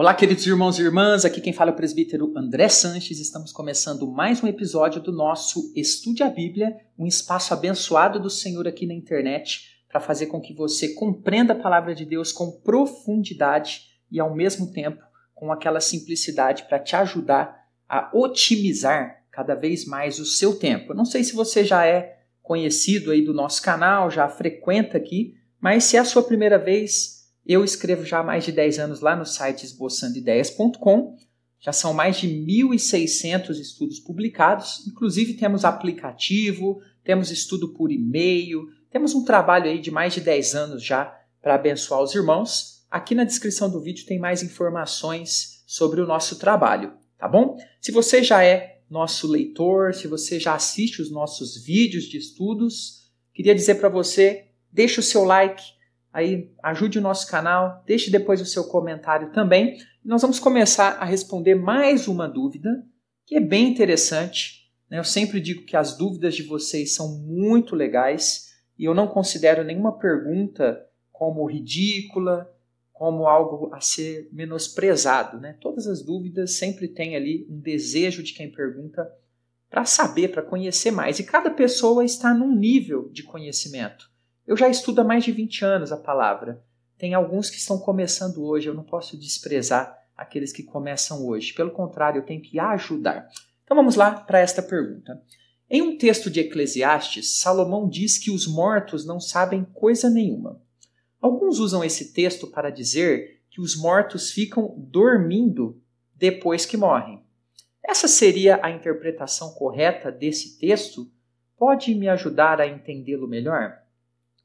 Olá, queridos irmãos e irmãs, aqui quem fala é o presbítero André Sanches. Estamos começando mais um episódio do nosso Estude a Bíblia, um espaço abençoado do Senhor aqui na internet para fazer com que você compreenda a palavra de Deus com profundidade e, ao mesmo tempo, com aquela simplicidade para te ajudar a otimizar cada vez mais o seu tempo. não sei se você já é conhecido aí do nosso canal, já frequenta aqui, mas se é a sua primeira vez, eu escrevo já há mais de 10 anos lá no site esboçandoideias.com. Já são mais de 1.600 estudos publicados, inclusive temos aplicativo, temos estudo por e-mail, temos um trabalho aí de mais de 10 anos já para abençoar os irmãos. Aqui na descrição do vídeo tem mais informações sobre o nosso trabalho, tá bom? Se você já é nosso leitor, se você já assiste os nossos vídeos de estudos, queria dizer para você, deixa o seu like, aí ajude o nosso canal, deixe depois o seu comentário também. Nós vamos começar a responder mais uma dúvida que é bem interessante. Né? Eu sempre digo que as dúvidas de vocês são muito legais e eu não considero nenhuma pergunta como ridícula, como algo a ser menosprezado. Né? Todas as dúvidas sempre têm ali um desejo de quem pergunta para saber, para conhecer mais. E cada pessoa está num nível de conhecimento. Eu já estudo há mais de 20 anos a palavra. Tem alguns que estão começando hoje, eu não posso desprezar aqueles que começam hoje. Pelo contrário, eu tenho que ajudar. Então vamos lá para esta pergunta. Em um texto de Eclesiastes, Salomão diz que os mortos não sabem coisa nenhuma. Alguns usam esse texto para dizer que os mortos ficam dormindo depois que morrem. Essa seria a interpretação correta desse texto? Pode me ajudar a entendê-lo melhor?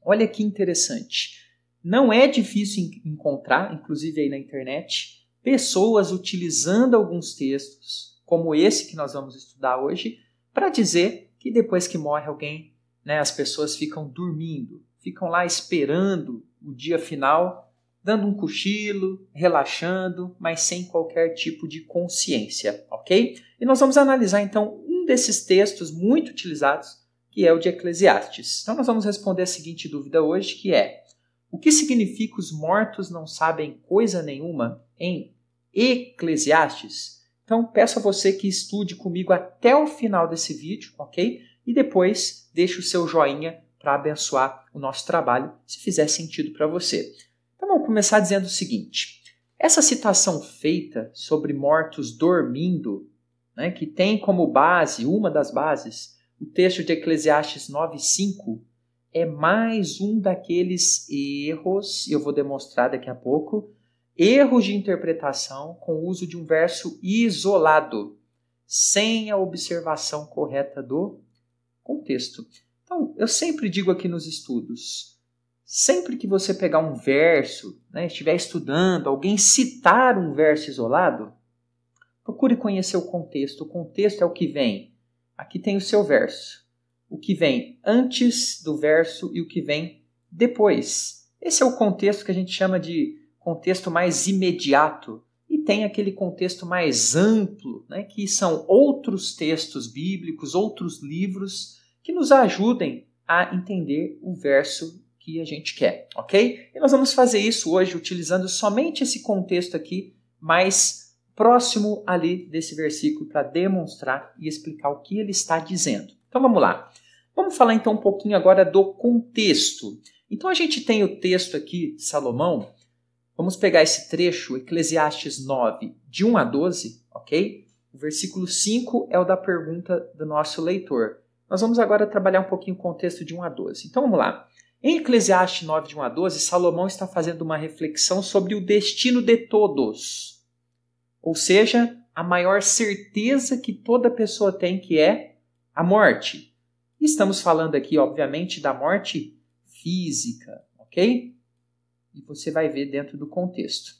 Olha que interessante. Não é difícil encontrar, inclusive aí na internet, pessoas utilizando alguns textos, como esse que nós vamos estudar hoje, para dizer que depois que morre alguém, né, as pessoas ficam dormindo, ficam lá esperando o dia final, dando um cochilo, relaxando, mas sem qualquer tipo de consciência, ok? E nós vamos analisar então um desses textos muito utilizados que é o de Eclesiastes. Então nós vamos responder a seguinte dúvida hoje, que é: o que significa os mortos não sabem coisa nenhuma em Eclesiastes? Então peço a você que estude comigo até o final desse vídeo, ok? E depois deixe o seu joinha para abençoar o nosso trabalho, se fizer sentido para você. Então vamos começar dizendo o seguinte: essa citação feita sobre mortos dormindo, né, que tem como base, uma das bases, o texto de Eclesiastes 9:5 é mais um daqueles erros, e eu vou demonstrar daqui a pouco, erros de interpretação com o uso de um verso isolado, sem a observação correta do contexto. Então, eu sempre digo aqui nos estudos, sempre que você pegar um verso, né, estiver estudando, alguém citar um verso isolado, procure conhecer o contexto. O contexto é o que vem Aqui tem o seu verso. O que vem antes do verso e o que vem depois. Esse é o contexto que a gente chama de contexto mais imediato. E tem aquele contexto mais amplo, né, que são outros textos bíblicos, outros livros que nos ajudem a entender o verso que a gente quer, ok? E nós vamos fazer isso hoje utilizando somente esse contexto aqui mais próximo ali desse versículo para demonstrar e explicar o que ele está dizendo. Então vamos lá. Vamos falar então um pouquinho agora do contexto. Então a gente tem o texto aqui Salomão. Vamos pegar esse trecho, Eclesiastes 9, de 1 a 12, ok? O versículo 5 é o da pergunta do nosso leitor. Nós vamos agora trabalhar um pouquinho o contexto de 1 a 12. Então vamos lá. Em Eclesiastes 9, de 1 a 12, Salomão está fazendo uma reflexão sobre o destino de todos ou seja, a maior certeza que toda pessoa tem que é a morte. Estamos falando aqui, obviamente, da morte física, ok? E você vai ver dentro do contexto.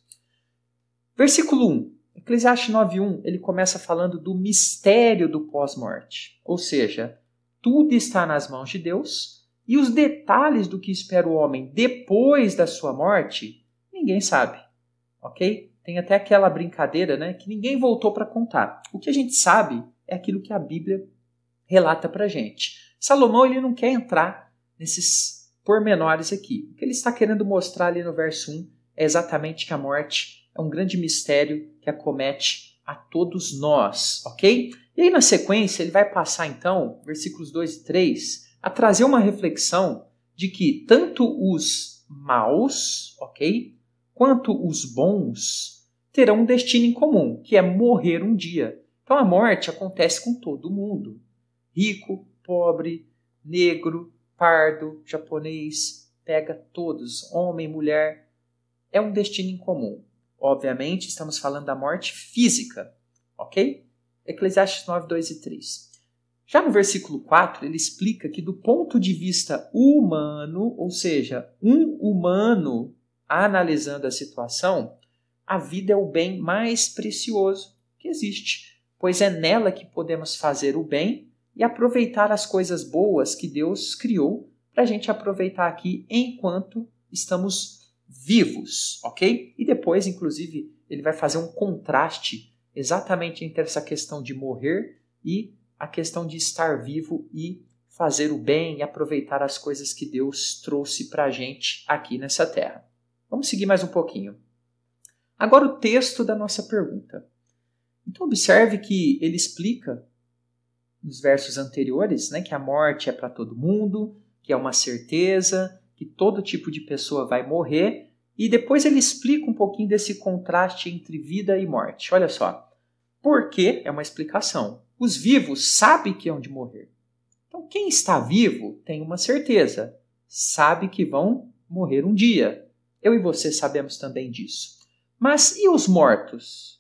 Versículo 1. Eclesiastes 9.1, ele começa falando do mistério do pós-morte. Ou seja, tudo está nas mãos de Deus e os detalhes do que espera o homem depois da sua morte, ninguém sabe, ok? Tem até aquela brincadeira, né, que ninguém voltou para contar. O que a gente sabe é aquilo que a Bíblia relata para gente. Salomão ele não quer entrar nesses pormenores aqui. O que ele está querendo mostrar ali no verso 1 é exatamente que a morte é um grande mistério que acomete a todos nós, ok? E aí, na sequência, ele vai passar então, versículos 2 e 3, a trazer uma reflexão de que tanto os maus, ok, quanto os bons terão um destino em comum, que é morrer um dia. Então a morte acontece com todo mundo: rico, pobre, negro, pardo, japonês, pega todos, homem, mulher. É um destino em comum. Obviamente, estamos falando da morte física, ok? Eclesiastes 9, 2 e 3. Já no versículo 4, ele explica que, do ponto de vista humano, ou seja, um humano analisando a situação, a vida é o bem mais precioso que existe, pois é nela que podemos fazer o bem e aproveitar as coisas boas que Deus criou para a gente aproveitar aqui enquanto estamos vivos, ok? E depois, inclusive, ele vai fazer um contraste exatamente entre essa questão de morrer e a questão de estar vivo e fazer o bem e aproveitar as coisas que Deus trouxe para a gente aqui nessa terra. Vamos seguir mais um pouquinho. Agora o texto da nossa pergunta. Então observe que ele explica nos versos anteriores, né, que a morte é para todo mundo, que é uma certeza, que todo tipo de pessoa vai morrer, e depois ele explica um pouquinho desse contraste entre vida e morte. Olha só. Porque é uma explicação. Os vivos sabem que hão de morrer. Então quem está vivo tem uma certeza, sabe que vão morrer um dia. Eu e você sabemos também disso. Mas e os mortos?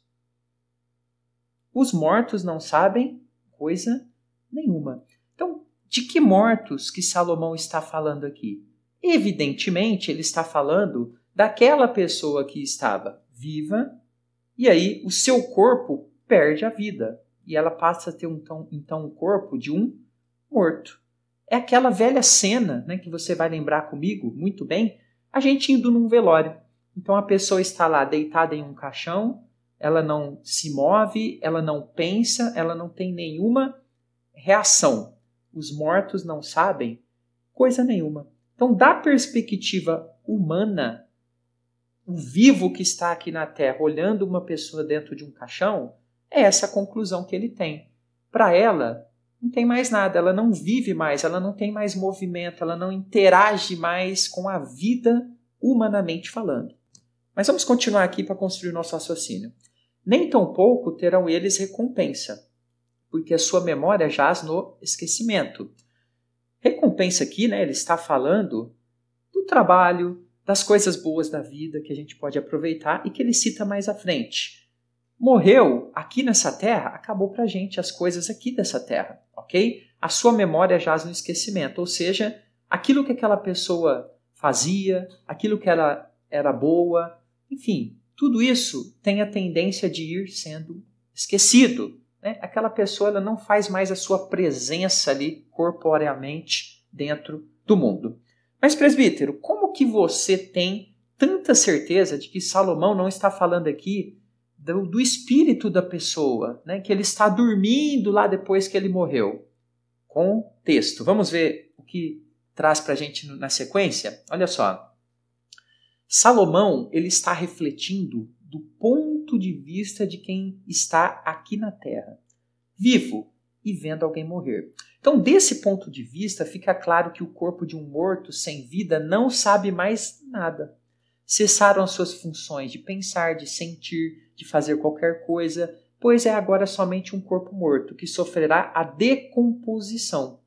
Os mortos não sabem coisa nenhuma. Então, de que mortos que Salomão está falando aqui? Evidentemente, ele está falando daquela pessoa que estava viva e aí o seu corpo perde a vida e ela passa a ter então, então o um corpo de um morto. É aquela velha cena né, que você vai lembrar comigo muito bem, a gente indo num velório. Então a pessoa está lá deitada em um caixão, ela não se move, ela não pensa, ela não tem nenhuma reação. Os mortos não sabem coisa nenhuma. Então, da perspectiva humana, o vivo que está aqui na Terra olhando uma pessoa dentro de um caixão, é essa conclusão que ele tem. Para ela, não tem mais nada, ela não vive mais, ela não tem mais movimento, ela não interage mais com a vida humanamente falando. Mas vamos continuar aqui para construir o nosso raciocínio. Nem tampouco terão eles recompensa, porque a sua memória jaz no esquecimento. Recompensa aqui, né, ele está falando do trabalho, das coisas boas da vida que a gente pode aproveitar e que ele cita mais à frente. Morreu aqui nessa terra, acabou para a gente as coisas aqui dessa terra, ok? A sua memória jaz no esquecimento, ou seja, aquilo que aquela pessoa fazia, aquilo que ela era boa, enfim, tudo isso tem a tendência de ir sendo esquecido. Né? Aquela pessoa ela não faz mais a sua presença ali corporeamente dentro do mundo. Mas, presbítero, como que você tem tanta certeza de que Salomão não está falando aqui do, do espírito da pessoa, né? que ele está dormindo lá depois que ele morreu? Contexto. Vamos ver o que traz para a gente na sequência? Olha só. Salomão ele está refletindo do ponto de vista de quem está aqui na Terra, vivo e vendo alguém morrer. Então, desse ponto de vista, fica claro que o corpo de um morto sem vida não sabe mais nada. Cessaram as suas funções de pensar, de sentir, de fazer qualquer coisa, pois é agora somente um corpo morto que sofrerá a decomposição.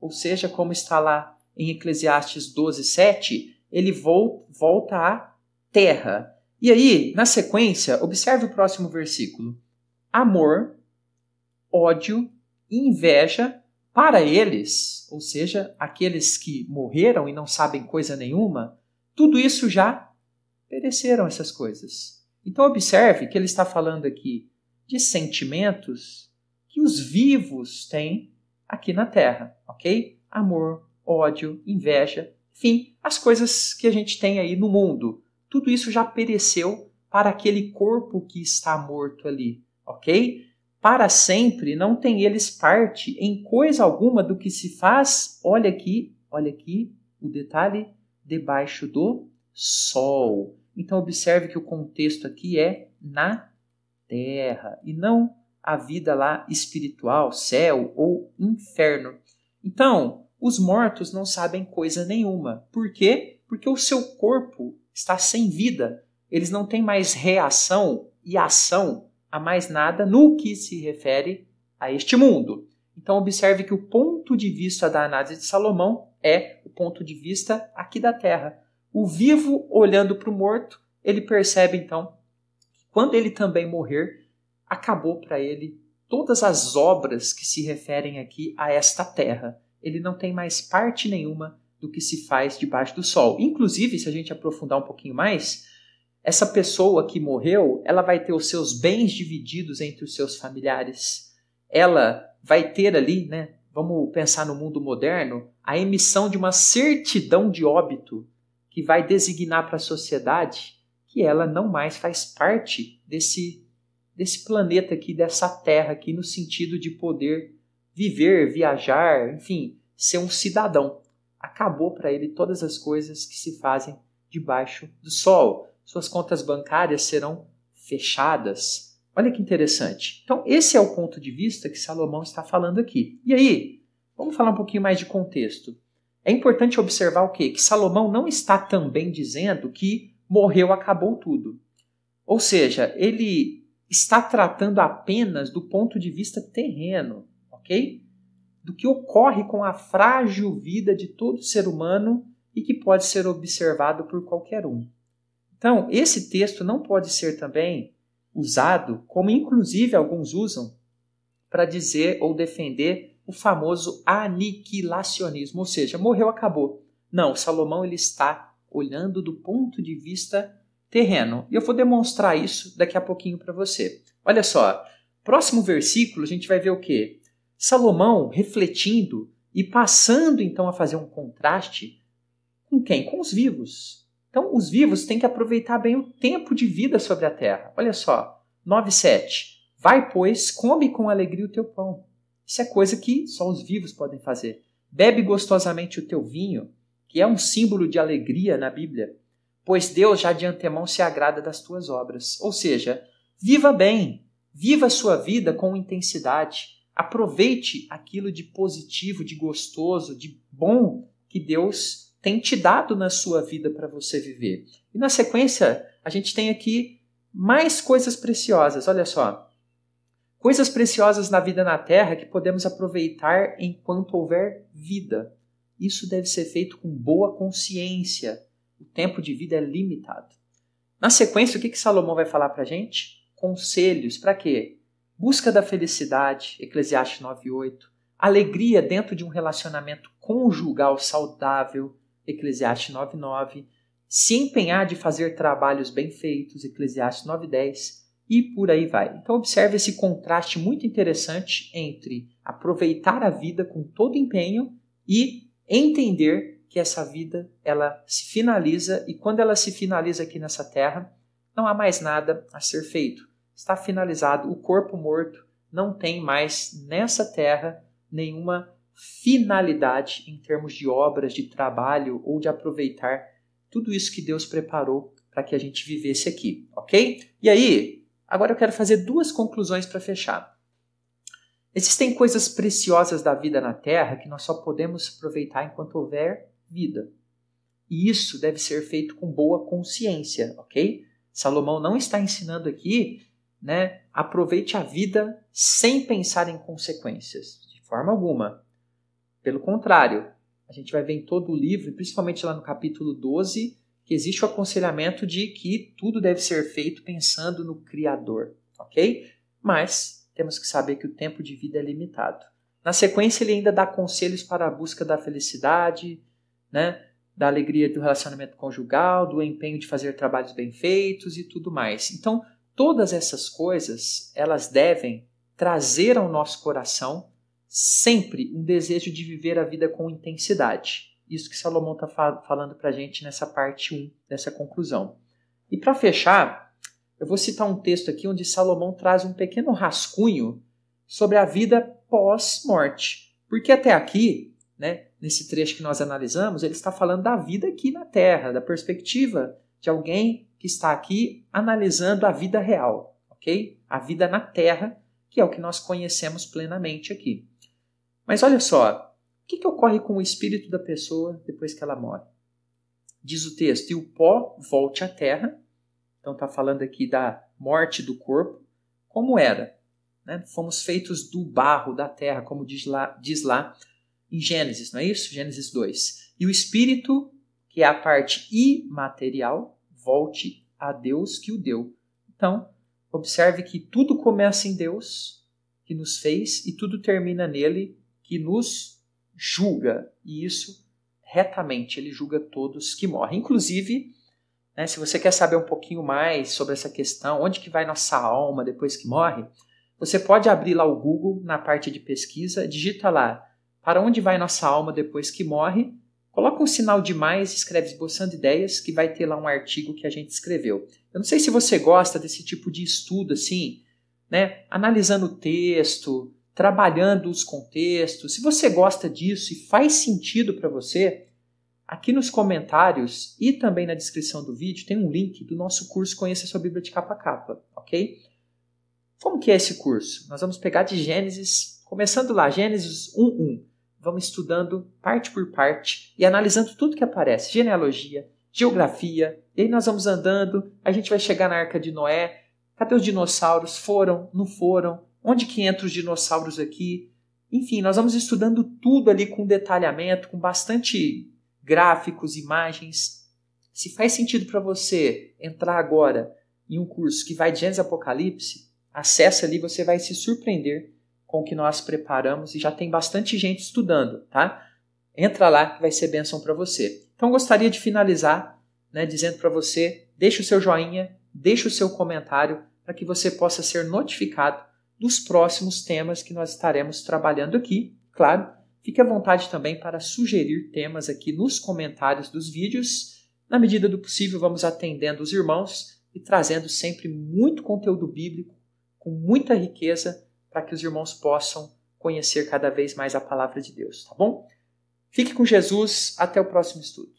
Ou seja, como está lá em Eclesiastes 12, 7, ele volta à terra. E aí, na sequência, observe o próximo versículo. Amor, ódio, inveja para eles, ou seja, aqueles que morreram e não sabem coisa nenhuma, tudo isso já pereceram essas coisas. Então observe que ele está falando aqui de sentimentos que os vivos têm aqui na Terra, ok? Amor, ódio, inveja, enfim, as coisas que a gente tem aí no mundo. Tudo isso já pereceu para aquele corpo que está morto ali, ok? Para sempre não tem eles parte em coisa alguma do que se faz, olha aqui, olha aqui o detalhe, debaixo do sol. Então observe que o contexto aqui é na terra e não a vida lá espiritual, céu ou inferno. Então, os mortos não sabem coisa nenhuma. Por quê? Porque o seu corpo está sem vida. Eles não têm mais reação e ação a mais nada no que se refere a este mundo. Então, observe que o ponto de vista da análise de Salomão é o ponto de vista aqui da Terra. O vivo olhando para o morto, ele percebe então que quando ele também morrer, acabou para ele todas as obras que se referem aqui a esta Terra ele não tem mais parte nenhuma do que se faz debaixo do sol. Inclusive, se a gente aprofundar um pouquinho mais, essa pessoa que morreu, ela vai ter os seus bens divididos entre os seus familiares. Ela vai ter ali, né? Vamos pensar no mundo moderno, a emissão de uma certidão de óbito que vai designar para a sociedade que ela não mais faz parte desse desse planeta aqui, dessa terra aqui, no sentido de poder viver, viajar, enfim, ser um cidadão. Acabou para ele todas as coisas que se fazem debaixo do sol. Suas contas bancárias serão fechadas. Olha que interessante. Então, esse é o ponto de vista que Salomão está falando aqui. E aí, vamos falar um pouquinho mais de contexto. É importante observar o quê? Que Salomão não está também dizendo que morreu, acabou tudo. Ou seja, ele está tratando apenas do ponto de vista terreno ok? Do que ocorre com a frágil vida de todo ser humano e que pode ser observado por qualquer um. Então, esse texto não pode ser também usado, como inclusive alguns usam, para dizer ou defender o famoso aniquilacionismo, ou seja, morreu, acabou. Não, Salomão ele está olhando do ponto de vista terreno. E eu vou demonstrar isso daqui a pouquinho para você. Olha só, próximo versículo a gente vai ver o quê? Salomão refletindo e passando então a fazer um contraste com quem? Com os vivos. Então, os vivos têm que aproveitar bem o tempo de vida sobre a terra. Olha só, 9:7. Vai, pois, come com alegria o teu pão. Isso é coisa que só os vivos podem fazer. Bebe gostosamente o teu vinho, que é um símbolo de alegria na Bíblia, pois Deus já de antemão se agrada das tuas obras. Ou seja, viva bem, viva a sua vida com intensidade Aproveite aquilo de positivo, de gostoso, de bom que Deus tem te dado na sua vida para você viver. E na sequência, a gente tem aqui mais coisas preciosas. Olha só. Coisas preciosas na vida na terra que podemos aproveitar enquanto houver vida. Isso deve ser feito com boa consciência. O tempo de vida é limitado. Na sequência, o que, que Salomão vai falar para a gente? Conselhos para quê? busca da felicidade, Eclesiastes 9:8, alegria dentro de um relacionamento conjugal saudável, Eclesiastes 9:9, se empenhar de fazer trabalhos bem feitos, Eclesiastes 9:10 e por aí vai. Então observe esse contraste muito interessante entre aproveitar a vida com todo empenho e entender que essa vida ela se finaliza e quando ela se finaliza aqui nessa terra, não há mais nada a ser feito está finalizado. O corpo morto não tem mais nessa terra nenhuma finalidade em termos de obras, de trabalho ou de aproveitar tudo isso que Deus preparou para que a gente vivesse aqui, ok? E aí, agora eu quero fazer duas conclusões para fechar. Existem coisas preciosas da vida na Terra que nós só podemos aproveitar enquanto houver vida. E isso deve ser feito com boa consciência, ok? Salomão não está ensinando aqui né? Aproveite a vida sem pensar em consequências, de forma alguma. Pelo contrário, a gente vai ver em todo o livro, principalmente lá no capítulo 12, que existe o aconselhamento de que tudo deve ser feito pensando no Criador, ok? Mas temos que saber que o tempo de vida é limitado. Na sequência, ele ainda dá conselhos para a busca da felicidade, né? da alegria do relacionamento conjugal, do empenho de fazer trabalhos bem feitos e tudo mais. Então, Todas essas coisas, elas devem trazer ao nosso coração sempre um desejo de viver a vida com intensidade. Isso que Salomão está falando para a gente nessa parte 1, nessa conclusão. E para fechar, eu vou citar um texto aqui onde Salomão traz um pequeno rascunho sobre a vida pós-morte. Porque até aqui, né, nesse trecho que nós analisamos, ele está falando da vida aqui na Terra, da perspectiva de alguém que está aqui analisando a vida real, ok? A vida na Terra, que é o que nós conhecemos plenamente aqui. Mas olha só, o que, que ocorre com o espírito da pessoa depois que ela morre? Diz o texto: e o pó volte à terra. Então está falando aqui da morte do corpo, como era. Né? Fomos feitos do barro da terra, como diz lá, diz lá em Gênesis, não é isso? Gênesis 2. E o espírito, que é a parte imaterial, volte a Deus que o deu. Então, observe que tudo começa em Deus, que nos fez, e tudo termina nele, que nos julga. E isso retamente, ele julga todos que morrem. Inclusive, né, se você quer saber um pouquinho mais sobre essa questão, onde que vai nossa alma depois que morre, você pode abrir lá o Google, na parte de pesquisa, digita lá para onde vai nossa alma depois que morre, Coloca um sinal de mais, escreve esboçando ideias, que vai ter lá um artigo que a gente escreveu. Eu não sei se você gosta desse tipo de estudo assim, né? Analisando o texto, trabalhando os contextos. Se você gosta disso e faz sentido para você, aqui nos comentários e também na descrição do vídeo tem um link do nosso curso Conheça sua Bíblia de capa a capa, ok? Como que é esse curso? Nós vamos pegar de Gênesis, começando lá, Gênesis 1.1 vamos estudando parte por parte e analisando tudo que aparece: genealogia, geografia, e aí nós vamos andando, a gente vai chegar na Arca de Noé. Cadê os dinossauros? Foram? Não foram? Onde que entram os dinossauros aqui? Enfim, nós vamos estudando tudo ali com detalhamento, com bastante gráficos, imagens. Se faz sentido para você entrar agora em um curso que vai de Gênesis Apocalipse, acessa ali, você vai se surpreender com o que nós preparamos e já tem bastante gente estudando, tá? Entra lá que vai ser bênção para você. Então gostaria de finalizar, né, dizendo para você, deixa o seu joinha, deixa o seu comentário para que você possa ser notificado dos próximos temas que nós estaremos trabalhando aqui. Claro, fique à vontade também para sugerir temas aqui nos comentários dos vídeos. Na medida do possível, vamos atendendo os irmãos e trazendo sempre muito conteúdo bíblico com muita riqueza para que os irmãos possam conhecer cada vez mais a palavra de Deus, tá bom? Fique com Jesus, até o próximo estudo.